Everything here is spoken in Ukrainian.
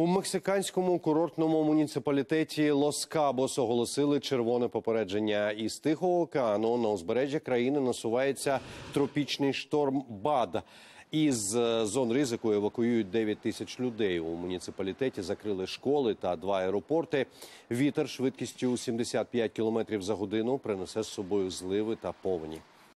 У мексиканському курортному муніципалітеті Лос-Кабос оголосили червоне попередження. Із Тихого океану на узбережжя країни насувається тропічний шторм Бад. Із е, зон ризику евакуюють 9 тисяч людей. У муніципалітеті закрили школи та два аеропорти. Вітер швидкістю 75 кілометрів за годину принесе з собою зливи та повні.